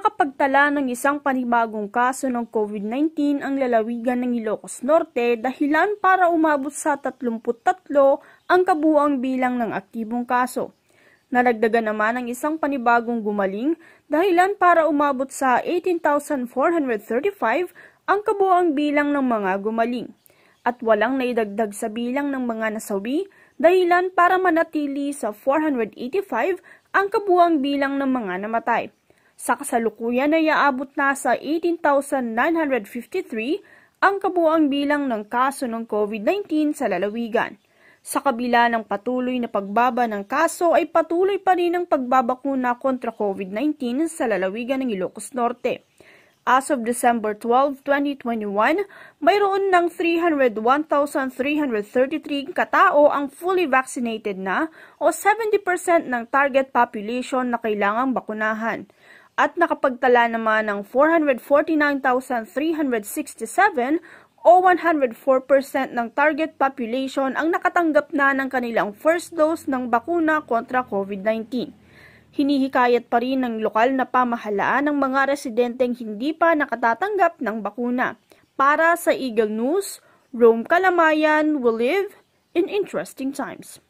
Nakapagtala ng isang panibagong kaso ng COVID-19 ang lalawigan ng Ilocos Norte dahilan para umabot sa 33 ang kabuang bilang ng aktibong kaso. Naragdagan naman ang isang panibagong gumaling dahilan para umabot sa 18,435 ang kabuang bilang ng mga gumaling. At walang naidagdag sa bilang ng mga nasawi dahilan para manatili sa 485 ang kabuang bilang ng mga namatay. Sa kasalukuyan ay aabot na sa 18,953 ang kabuang bilang ng kaso ng COVID-19 sa lalawigan. Sa kabila ng patuloy na pagbaba ng kaso ay patuloy pa rin ang pagbabakuna kontra COVID-19 sa lalawigan ng Ilocos Norte. As of December 12, 2021, mayroon ng 301,333 katao ang fully vaccinated na o 70% ng target population na kailangang bakunahan at nakapagtala naman ng 449,367 o 104% ng target population ang nakatanggap na ng kanilang first dose ng bakuna kontra COVID-19. Hinihikayat pa rin ng lokal na pamahalaan ng mga residenteng hindi pa nakatatanggap ng bakuna. Para sa Eagle News, Rome Kalamayan will live in interesting times.